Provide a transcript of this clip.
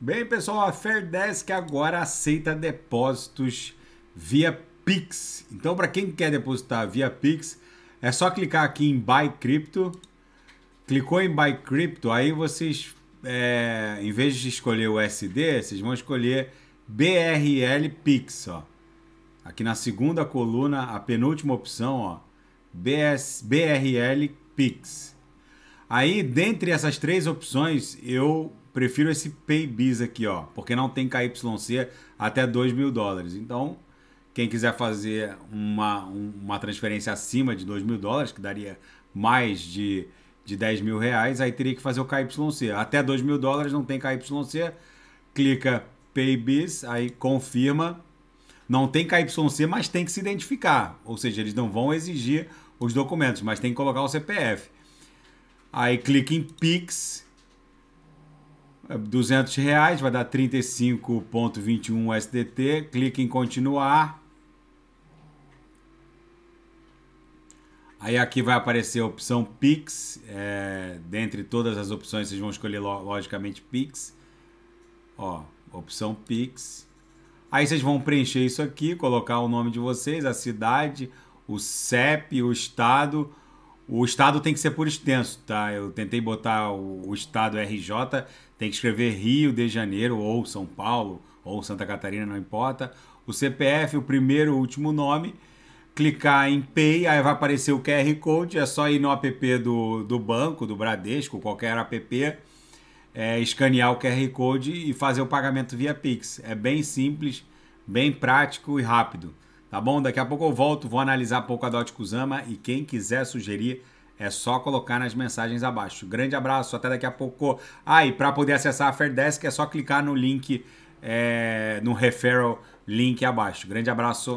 Bem, pessoal, a Fairdesk agora aceita depósitos via Pix. Então, para quem quer depositar via Pix, é só clicar aqui em Buy Crypto. Clicou em Buy Crypto, aí vocês, é, em vez de escolher o SD, vocês vão escolher BRL Pix, ó. Aqui na segunda coluna, a penúltima opção, ó, BS, BRL Pix. Aí, dentre essas três opções, eu prefiro esse PayBiz aqui, ó, porque não tem KYC até 2 mil dólares. Então, quem quiser fazer uma, uma transferência acima de 2 mil dólares, que daria mais de, de 10 mil reais, aí teria que fazer o KYC. Até 2 mil dólares não tem KYC, clica PayBiz, aí confirma. Não tem KYC, mas tem que se identificar. Ou seja, eles não vão exigir os documentos, mas tem que colocar o CPF. Aí clica em Pix, 200 reais, vai dar 35,21 USDT. Clique em continuar. Aí aqui vai aparecer a opção Pix. É, dentre todas as opções, vocês vão escolher logicamente Pix. Ó, opção Pix. Aí vocês vão preencher isso aqui, colocar o nome de vocês, a cidade, o CEP, o estado o estado tem que ser por extenso, tá? Eu tentei botar o, o estado RJ, tem que escrever Rio de Janeiro ou São Paulo ou Santa Catarina, não importa. O CPF, o primeiro, o último nome. Clicar em Pay, aí vai aparecer o QR Code. É só ir no app do, do banco, do Bradesco, qualquer app, é, escanear o QR Code e fazer o pagamento via Pix. É bem simples, bem prático e rápido tá bom? Daqui a pouco eu volto, vou analisar a Dot Kuzama e quem quiser sugerir é só colocar nas mensagens abaixo. Grande abraço, até daqui a pouco. Ah, e para poder acessar a Fairdesk é só clicar no link, é, no referral link abaixo. Grande abraço.